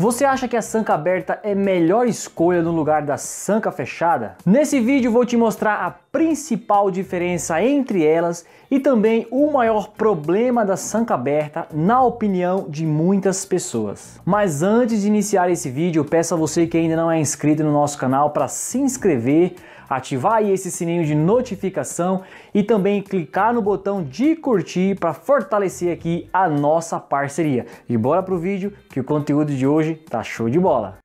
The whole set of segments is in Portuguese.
Você acha que a sanca aberta é melhor escolha no lugar da sanca fechada? Nesse vídeo vou te mostrar a principal diferença entre elas e também o maior problema da sanca aberta na opinião de muitas pessoas. Mas antes de iniciar esse vídeo, peço a você que ainda não é inscrito no nosso canal para se inscrever, ativar aí esse sininho de notificação e também clicar no botão de curtir para fortalecer aqui a nossa parceria. E bora pro vídeo que o conteúdo de hoje hoje tá show de bola.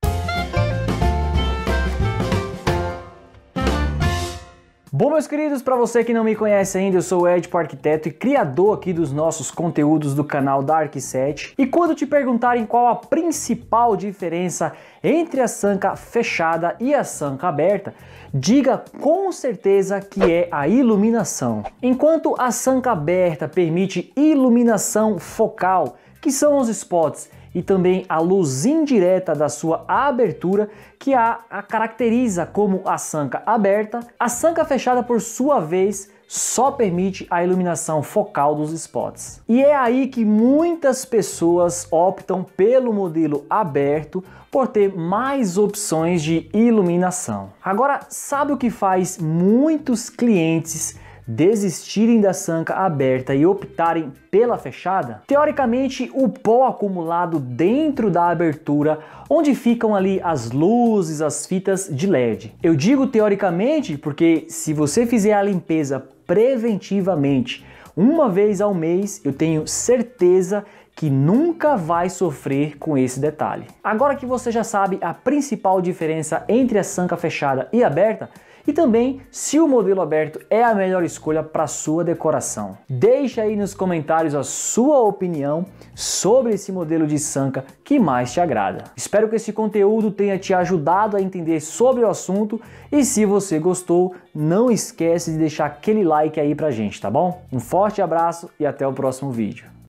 Bom, meus queridos, para você que não me conhece ainda, eu sou o por Arquiteto e criador aqui dos nossos conteúdos do canal Dark 7. E quando te perguntarem qual a principal diferença entre a sanca fechada e a sanca aberta, diga com certeza que é a iluminação. Enquanto a sanca aberta permite iluminação focal, que são os spots e também a luz indireta da sua abertura, que a, a caracteriza como a sanca aberta. A sanca fechada, por sua vez, só permite a iluminação focal dos spots. E é aí que muitas pessoas optam pelo modelo aberto por ter mais opções de iluminação. Agora, sabe o que faz muitos clientes desistirem da sanca aberta e optarem pela fechada, teoricamente o pó acumulado dentro da abertura, onde ficam ali as luzes, as fitas de LED. Eu digo teoricamente porque se você fizer a limpeza preventivamente uma vez ao mês, eu tenho certeza que nunca vai sofrer com esse detalhe. Agora que você já sabe a principal diferença entre a sanca fechada e aberta, e também se o modelo aberto é a melhor escolha para sua decoração. Deixa aí nos comentários a sua opinião sobre esse modelo de sanca que mais te agrada. Espero que esse conteúdo tenha te ajudado a entender sobre o assunto e se você gostou, não esquece de deixar aquele like aí pra gente, tá bom? Um forte abraço e até o próximo vídeo.